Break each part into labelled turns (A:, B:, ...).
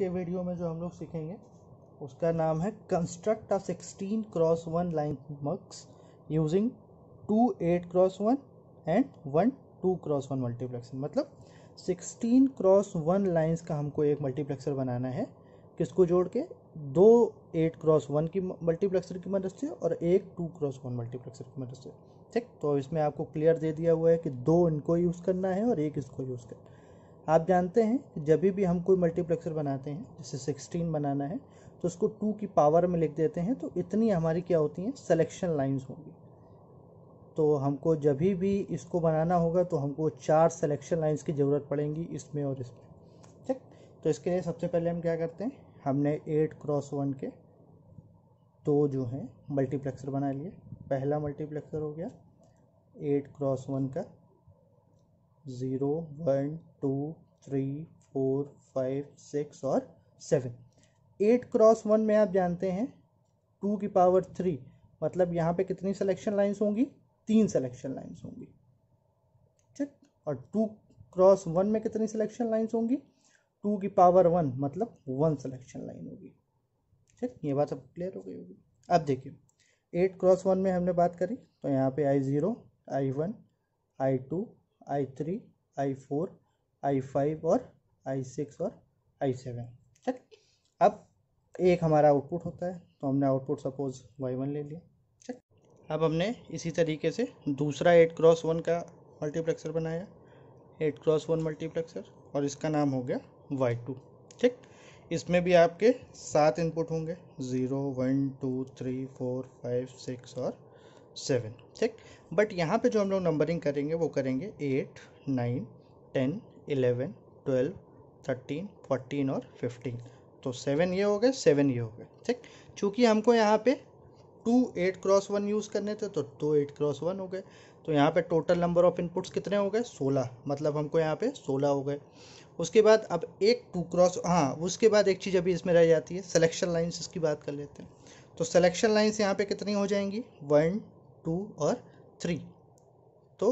A: के वीडियो में जो हम लोग सीखेंगे उसका नाम है construct of sixteen cross one line mux using two eight cross one and one two cross one multiplexer मतलब सिक्सटीन क्रॉस वन लाइन्स का हमको एक मल्टीप्लेक्सर बनाना है किसको जोड़ के दो एट क्रॉस वन की मल्टीप्लेक्सर की मदद से और एक टू क्रॉस वन मल्टीप्लेक्सर की मदद से ठीक तो इसमें आपको क्लियर दे दिया हुआ है कि दो इनको यूज़ करना है और एक इसको यूज़ करना है आप जानते हैं कि जब भी हम कोई मल्टीप्लेक्सर बनाते हैं जैसे सिक्सटीन बनाना है तो उसको टू की पावर में लिख देते हैं तो इतनी हमारी क्या होती हैं सिलेक्शन लाइंस होंगी तो हमको जब भी इसको बनाना होगा तो हमको चार सिलेक्शन लाइंस की ज़रूरत पड़ेगी इसमें और इसमें ठीक तो इसके लिए सबसे पहले हम क्या करते हैं हमने एट क्रॉस वन के दो जो हैं मल्टीप्लेक्सर बना लिए पहला मल्टीप्लेक्सर हो गया एट क्रॉस वन का zero one two three four five six और सेवन एट क्रॉस वन में आप जानते हैं टू की पावर थ्री मतलब यहाँ पे कितनी सिलेक्शन लाइंस होंगी तीन सिलेक्शन लाइंस होंगी ठीक और टू क्रॉस वन में कितनी सिलेक्शन लाइंस होंगी टू की पावर वन मतलब वन सिलेक्शन लाइन होगी ठीक ये बात अब क्लियर हो गई होगी अब देखिए एट क्रॉस वन में हमने बात करी तो यहाँ पे I zero I one I two I three I four I five और आई सिक्स और आई सेवन ठीक अब एक हमारा आउटपुट होता है तो हमने आउटपुट सपोज वाई वन ले लिया ठीक अब हमने इसी तरीके से दूसरा एट क्रॉस वन का मल्टीप्लेक्सर बनाया एट क्रॉस वन मल्टीप्लेक्सर और इसका नाम हो गया वाई टू ठीक इसमें भी आपके सात इनपुट होंगे zero one two three four five six और सेवन ठीक बट यहाँ पे जो हम लोग नंबरिंग करेंगे वो करेंगे eight nine ten eleven twelve thirteen fourteen और फिफ्टीन तो सेवन ये हो गए सेवन ये हो गए ठीक चूँकि हमको यहाँ पे two eight cross one use करने थे तो टू एट क्रॉस वन हो गए तो यहाँ पे टोटल नंबर ऑफ इनपुट्स कितने हो गए सोलह मतलब हमको यहाँ पे सोलह हो गए उसके बाद अब एक टू क्रॉस हाँ उसके बाद एक चीज़ अभी इसमें रह जाती है सिलेक्शन लाइन्स इसकी बात कर लेते हैं तो सिलेक्शन लाइन्स यहाँ पे कितनी हो जाएंगी वन टू और थ्री तो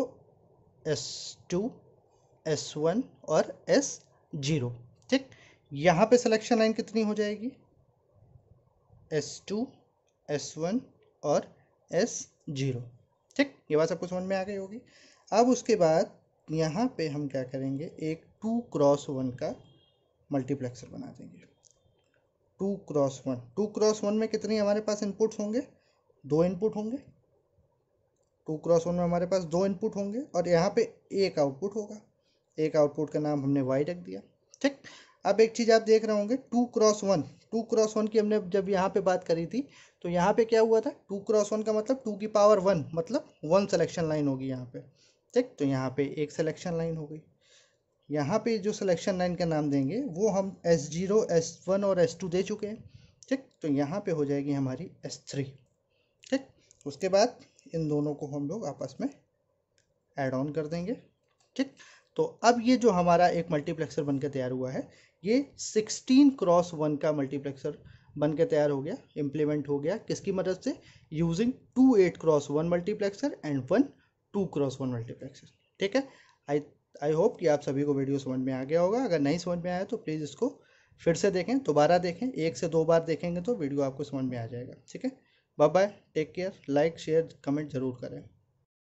A: एस टू एस वन और एस जीरो ठीक यहाँ पे सिलेक्शन लाइन कितनी हो जाएगी एस टू एस वन और एस जीरो ठीक ये बात सबको समझ में आ गई होगी अब उसके बाद यहाँ पे हम क्या करेंगे एक टू क्रॉस वन का मल्टीप्लेक्सर बना देंगे two cross one two cross one में कितनी हमारे पास इनपुट्स होंगे दो इनपुट होंगे टू क्रॉस वन में हमारे पास दो इनपुट होंगे और यहाँ पे एक आउटपुट होगा एक आउटपुट का नाम हमने वाई रख दिया ठीक अब एक चीज़ आप देख रहे होंगे two cross one two cross one की हमने जब यहाँ पे बात करी थी तो यहाँ पे क्या हुआ था टू क्रॉस वन का मतलब टू की पावर वन मतलब वन सिलेक्शन लाइन होगी यहाँ पे ठीक तो यहाँ पे एक सिलेक्शन लाइन हो गई यहाँ पे जो सिलेक्शन लाइन का नाम देंगे वो हम एस जीरो एस वन और एस टू दे चुके हैं ठीक तो यहाँ पे हो जाएगी हमारी एस थ्री ठीक उसके बाद इन दोनों को हम लोग आपस में एड ऑन कर देंगे ठीक तो अब ये जो हमारा एक मल्टीप्लेक्सर बन के तैयार हुआ है ये सिक्सटीन क्रॉस वन का मल्टीप्लेक्सर बन के तैयार हो गया इम्प्लीमेंट हो गया किसकी मदद से using two eight cross one multiplexer and one two cross one multiplexer ठीक है आई आई होप कि आप सभी को वीडियो समझ में आ गया होगा अगर नहीं समझ में आया तो प्लीज़ इसको फिर से देखें दोबारा देखें एक से दो बार देखेंगे तो वीडियो आपको समझ में आ जाएगा ठीक है bye bye take care like share comment ज़रूर करें